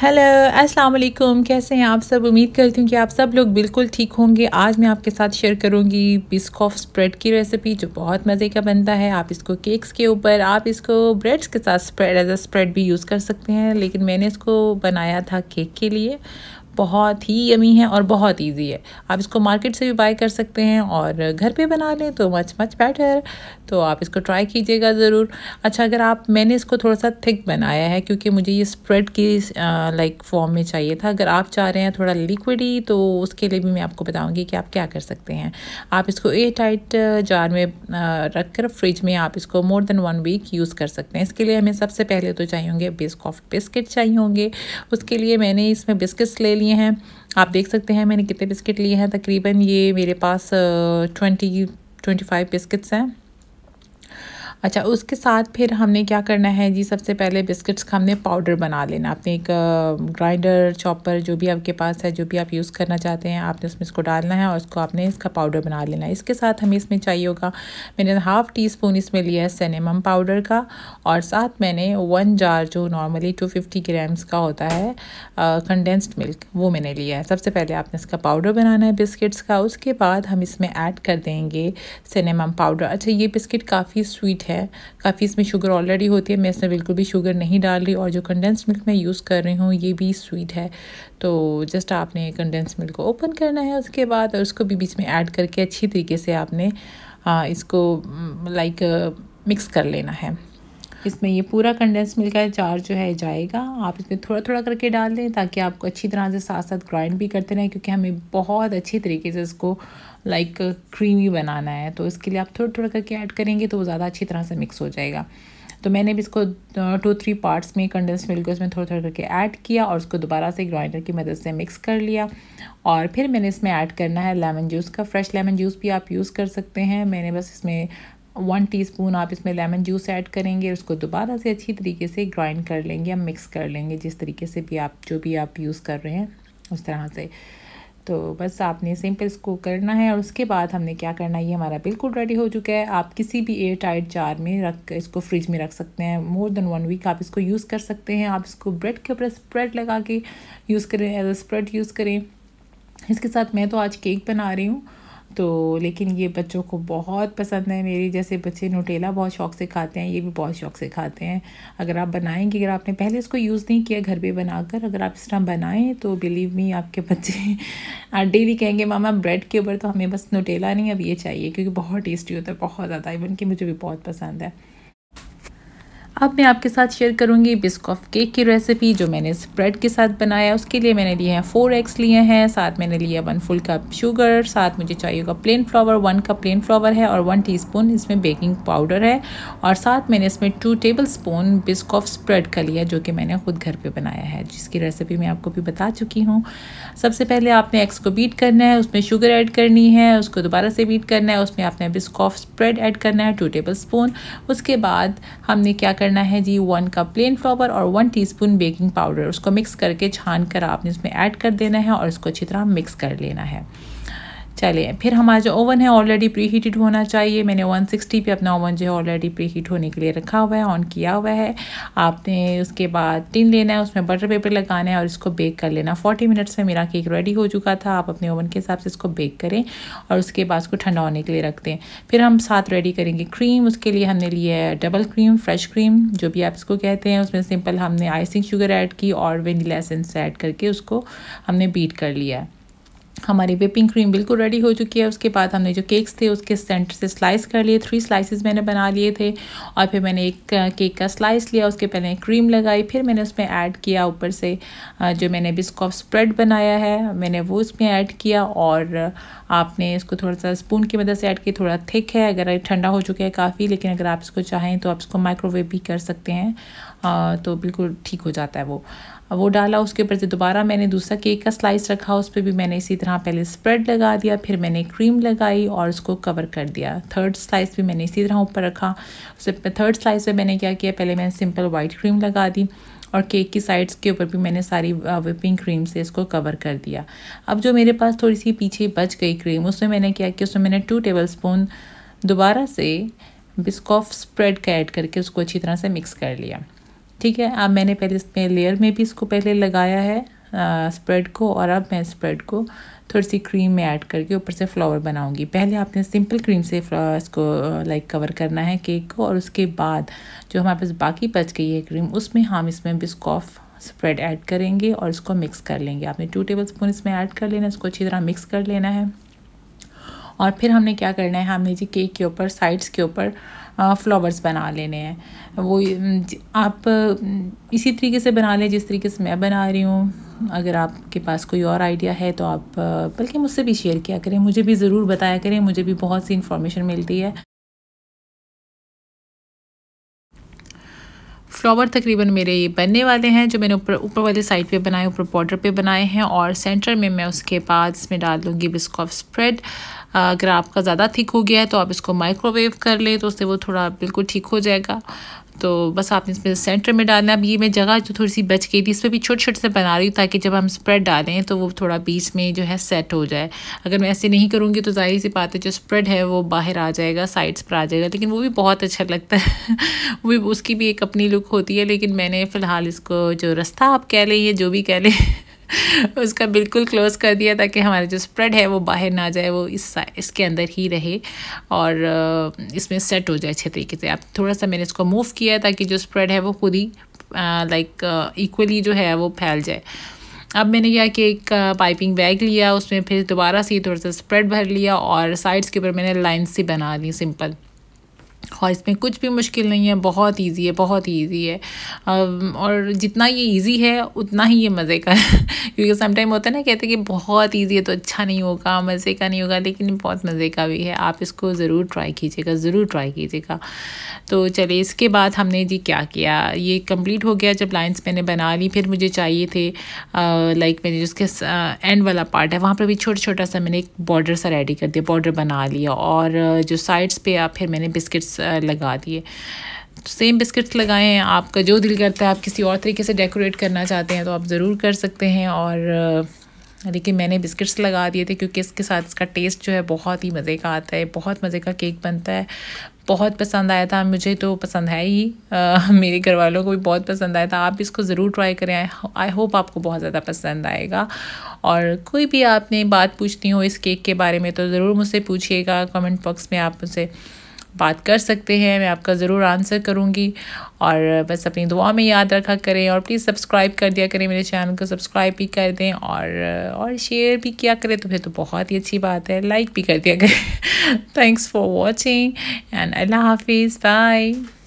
hello अस्सलाम वालेकुम कैसे हैं आप सब उम्मीद करती हूँ कि आप सब लोग बिल्कुल ठीक होंगे आज मैं आपके साथ शेयर करूँगी बिस्कॉफ स्प्रेड की रेसिपी जो बहुत मज़े का बनता है आप इसको केक्स के ऊपर आप इसको ब्रेड्स के साथ स्प्रेड एज अ स्प्रेड भी यूज़ कर सकते हैं लेकिन मैंने इसको बनाया था केक के लिए बहुत ही यमी है और बहुत ईजी है आप इसको मार्केट से भी बाय कर सकते हैं और घर पे बना लें तो मच मच बेटर तो आप इसको ट्राई कीजिएगा ज़रूर अच्छा अगर आप मैंने इसको थोड़ा सा थिक बनाया है क्योंकि मुझे ये स्प्रेड की लाइक फॉर्म में चाहिए था अगर आप चाह रहे हैं थोड़ा लिक्विडी तो उसके लिए भी मैं आपको बताऊँगी कि आप क्या कर सकते हैं आप इसको ए टाइट जार में रख कर फ्रिज में आप इसको more than one week use कर सकते हैं इसके लिए हमें सबसे पहले तो चाहिए होंगे बिस्कॉफ बिस्किट चाहिए होंगे उसके लिए मैंने इसमें बिस्किट्स ले लिए लिए हैं आप देख सकते हैं मैंने कितने बिस्किट लिए हैं तकरीबन ये मेरे पास ट्वेंटी ट्वेंटी फाइव बिस्किट्स हैं अच्छा उसके साथ फिर हमने क्या करना है जी सबसे पहले बिस्किट्स का हमने पाउडर बना लेना आपने एक ग्राइंडर चॉपर जो भी आपके पास है जो भी आप यूज़ करना चाहते हैं आपने उसमें इसको डालना है और उसको आपने इसका पाउडर बना लेना है इसके साथ हमें इसमें चाहिए होगा मैंने हाफ़ टी स्पून इसमें लिया है सिनेमम पाउडर का और साथ मैंने वन जार जो नॉर्मली टू फिफ्टी ग्राम्स का होता है कंडेंस्ड मिल्क वो मैंने लिया है सबसे पहले आपने इसका पाउडर बनाना है बिस्किट्स का उसके बाद हम इसमें ऐड कर देंगे सिनेमम पाउडर अच्छा ये बिस्किट काफ़ी स्वीट है काफ़ी इसमें शुगर ऑलरेडी होती है मैं इसमें बिल्कुल भी शुगर नहीं डाल रही और जो कंडेंस मिल्क मैं यूज़ कर रही हूँ ये भी स्वीट है तो जस्ट आपने कंडेंस मिल्क को ओपन करना है उसके बाद और उसको भी बीच में ऐड करके अच्छी तरीके से आपने आ, इसको लाइक मिक्स कर लेना है इसमें ये पूरा कंडेंस मिल्क का जार जो है जाएगा आप इसमें थोड़ा थोड़ा करके डाल दें ताकि आपको अच्छी तरह से साथ साथ ग्राइंड भी करते रहें क्योंकि हमें बहुत अच्छी तरीके से इसको लाइक क्रीमी बनाना है तो इसके लिए आप थोड़ा थोड़ा करके ऐड करेंगे तो वो ज़्यादा अच्छी तरह से मिक्स हो जाएगा तो मैंने भी इसको टू थ्री पार्ट्स में कंडेंस मिल्क इसमें थोड़ा थोड़ा करके ऐड किया और उसको दोबारा से ग्राइंडर की मदद से मिक्स कर लिया और फिर मैंने इसमें ऐड करना है लेमन जूस का फ्रेश लेमन जूस भी आप यूज़ कर सकते हैं मैंने बस इसमें वन टीस्पून आप इसमें लेमन जूस ऐड करेंगे और उसको दोबारा से अच्छी तरीके से ग्राइंड कर लेंगे या मिक्स कर लेंगे जिस तरीके से भी आप जो भी आप यूज़ कर रहे हैं उस तरह से तो बस आपने सिंपल इसको करना है और उसके बाद हमने क्या करना है ये हमारा बिल्कुल रेडी हो चुका है आप किसी भी एयर टाइट जार में रख इसको फ्रिज में रख सकते हैं मोर देन वन वीक आप इसको यूज़ कर सकते हैं आप इसको ब्रेड के ऊपर स्प्रेड लगा के यूज़ करें एज अ स्प्रेड यूज़ करें इसके साथ मैं तो आज केक बना रही हूँ तो लेकिन ये बच्चों को बहुत पसंद है मेरी जैसे बच्चे नोटेला बहुत शौक से खाते हैं ये भी बहुत शौक से खाते हैं अगर आप बनाएंगे अगर आपने पहले इसको यूज़ नहीं किया घर पे बनाकर अगर आप इस तरह बनाएं तो बिलीव मी आपके बच्चे डेली कहेंगे मामा ब्रेड के ऊपर तो हमें बस नोटेला नहीं अब ये चाहिए क्योंकि बहुत टेस्टी होता है बहुत ज़्यादा इवन कि मुझे भी बहुत पसंद है अब मैं आपके साथ शेयर करूँगी बिस्कॉफ केक की रेसिपी जो मैंने स्प्रेड के साथ बनाया उसके लिए मैंने लिए हैं फोर एग्स लिए हैं साथ मैंने लिया वन फुल कप शुगर साथ मुझे चाहिए होगा plain flour one cup plain flour है और वन टीस्पून इसमें बेकिंग पाउडर है और साथ मैंने इसमें two tablespoon Biscoff spread का लिया जो कि मैंने खुद घर पर बनाया है जिसकी रेसिपी मैं आपको भी बता चुकी हूँ सबसे पहले आपने एग्स को बीट करना है उसमें शुगर ऐड करनी है उसको दोबारा से बीट करना है उसमें आपने बिस्कॉफ स्प्रेड ऐड करना है टू टेबल स्पून उसके बाद हमने क्या करना है जी वन कप प्लेन फ्लावर और वन टीस्पून बेकिंग पाउडर उसको मिक्स करके छान कर आपने इसमें ऐड कर देना है और इसको अच्छी तरह मिक्स कर लेना है चलें फिर हमारा जो ओवन है ऑलरेडी प्री हीटेड होना चाहिए मैंने 160 पे अपना ओवन जो है ऑलरेडी प्री हीट होने के लिए रखा हुआ है ऑन किया हुआ है आपने उसके बाद टिन लेना है उसमें बटर पेपर लगाना है और इसको बेक कर लेना 40 मिनट्स में मेरा केक रेडी हो चुका था आप अपने ओवन के हिसाब से इसको बेक करें और उसके बाद उसको ठंडा होने के लिए रख दें फिर हम साथ रेडी करेंगे क्रीम उसके लिए हमने लिए है डबल क्रीम फ्रेश क्रीम जो भी आप इसको कहते हैं उसमें सिंपल हमने आइसिंग शुगर ऐड की और वेनिला एसेंस ऐड करके उसको हमने बीट कर लिया है हमारी विपिंग क्रीम बिल्कुल रेडी हो चुकी है उसके बाद हमने जो केक्स थे उसके सेंटर से स्लाइस कर लिए थ्री स्लाइसेस मैंने बना लिए थे और फिर मैंने एक केक का स्लाइस लिया उसके पहले क्रीम लगाई फिर मैंने उसमें ऐड किया ऊपर से जो मैंने बिस्कॉफ स्प्रेड बनाया है मैंने वो उसमें ऐड किया और आपने इसको थोड़ा सा स्पून की मदद से ऐड किया थोड़ा थिक है अगर ठंडा हो चुका है काफ़ी लेकिन अगर आप इसको चाहें तो आप इसको माइक्रोवेव भी कर सकते हैं तो बिल्कुल ठीक हो जाता है वो वो डाला उसके ऊपर से दोबारा मैंने दूसरा केक का स्लाइस रखा उस पर भी मैंने इसी तरह पहले स्प्रेड लगा दिया फिर मैंने क्रीम लगाई और उसको कवर कर दिया थर्ड स्लाइस भी मैंने इसी तरह ऊपर रखा उससे थर्ड स्लाइस पर मैंने क्या किया पहले मैंने सिंपल वाइट क्रीम लगा दी और केक की साइड्स के ऊपर भी मैंने सारी विपिंग क्रीम से इसको कवर कर दिया अब जो मेरे पास थोड़ी सी पीछे बच गई क्रीम उसमें मैंने क्या किया उसमें मैंने टू टेबल स्पून दोबारा से बिस्कॉफ स्प्रेड का ऐड करके उसको अच्छी तरह से मिक्स कर लिया ठीक है अब मैंने पहले इसमें लेयर में भी इसको पहले लगाया है स्प्रेड को और अब मैं स्प्रेड को थोड़ी सी क्रीम में ऐड करके ऊपर से फ्लावर बनाऊंगी पहले आपने सिंपल क्रीम से इसको लाइक कवर करना है केक को और उसके बाद जो हमारे पास बाकी बच गई है क्रीम उसमें हम इसमें बिस्कॉफ स्प्रेड ऐड करेंगे और इसको मिक्स कर लेंगे आपने टू टेबल स्पून इसमें ऐड कर लेना इसको अच्छी तरह मिक्स कर लेना है और फिर हमने क्या करना है हमने जी केक के ऊपर साइड्स के ऊपर फ्लावर्स बना लेने हैं वो आप इसी तरीके से बना लें जिस तरीके से मैं बना रही हूँ अगर आपके पास कोई और आइडिया है तो आप बल्कि मुझसे भी शेयर किया करें मुझे भी ज़रूर बताया करें मुझे भी बहुत सी इन्फॉर्मेशन मिलती है फ्लावर तकरीबन मेरे ये बनने वाले हैं जो मैंने ऊपर ऊपर वाले साइड पे बनाए ऊपर बॉर्डर पे बनाए हैं और सेंटर में मैं उसके बाद इसमें डाल दूँगी बिस्कॉफ स्प्रेड अगर आपका ज़्यादा ठीक हो गया है तो आप इसको माइक्रोवेव कर लें तो उससे वो थोड़ा बिल्कुल ठीक हो जाएगा तो बस आपने इसमें सेंटर में डालना अब ये मैं जगह जो थोड़ी सी बच गई थी इस पर भी छोटे छोटे से बना रही हूँ ताकि जब हम स्प्रेड डालें तो वो थोड़ा बीच में जो है सेट हो जाए अगर मैं ऐसे नहीं करूँगी तो जाहिर सी बात है जो स्प्रेड है वो बाहर आ जाएगा साइड्स पर आ जाएगा लेकिन वो भी बहुत अच्छा लगता है वो भी उसकी भी एक अपनी लुक होती है लेकिन मैंने फ़िलहाल इसको जो रास्ता आप कह लें या जो भी कह लें उसका बिल्कुल क्लोज़ कर दिया ताकि हमारा जो स्प्रेड है वो बाहर ना जाए वो इस इसके अंदर ही रहे और इसमें सेट हो जाए अच्छे तरीके से आप थोड़ा सा मैंने इसको मूव किया ताकि जो स्प्रेड है वो खुद ही लाइक इक्वली जो है वो फैल जाए अब मैंने क्या कि एक पाइपिंग बैग लिया उसमें फिर दोबारा से थोड़ा सा स्प्रेड भर लिया और साइड्स के ऊपर मैंने लाइन सी बना ली सिंपल और इसमें कुछ भी मुश्किल नहीं है बहुत ईजी है बहुत ईजी है और जितना ये ईजी है उतना ही ये मज़े का है क्योंकि समटाइम होता है ना कहते हैं कि बहुत ईजी है तो अच्छा नहीं होगा मज़े का नहीं होगा लेकिन बहुत मज़े का भी है आप इसको ज़रूर ट्राई कीजिएगा ज़रूर ट्राई कीजिएगा तो चलिए इसके बाद हमने जी क्या किया ये कम्प्लीट हो गया जब लाइन्स मैंने बना ली फिर मुझे चाहिए थे लाइक मैंने जिसके एंड वाला पार्ट है वहाँ पर भी छोटा छोटा सा मैंने एक बॉर्डर सा रेडी कर दिया बॉर्डर बना लिया और जो साइड्स पे फिर मैंने बिस्किट्स लगा दिए सेम बिस्किट्स लगाएं आपका जो दिल करता है आप किसी और तरीके से डेकोरेट करना चाहते हैं तो आप ज़रूर कर सकते हैं और देखिए मैंने बिस्किट्स लगा दिए थे क्योंकि इसके साथ इसका टेस्ट जो है बहुत ही मज़े का आता है बहुत मज़े का केक बनता है बहुत पसंद आया था मुझे तो पसंद है ही आ, मेरे घर वालों को भी बहुत पसंद आया था आप इसको ज़रूर ट्राई करें आई होप आपको बहुत ज़्यादा पसंद आएगा और कोई भी आपने बात पूछनी हो इस केक के बारे में तो ज़रूर मुझसे पूछिएगा कमेंट बॉक्स में आप मुझसे बात कर सकते हैं मैं आपका ज़रूर आंसर करूँगी और बस अपनी दुआ में याद रखा करें और प्लीज़ सब्सक्राइब कर दिया करें मेरे चैनल को सब्सक्राइब भी कर दें और और शेयर भी किया करें तो फिर तो बहुत ही अच्छी बात है लाइक भी कर दिया करें थैंक्स फॉर वॉचिंग एंड अल्लाह हाफिज़ बाय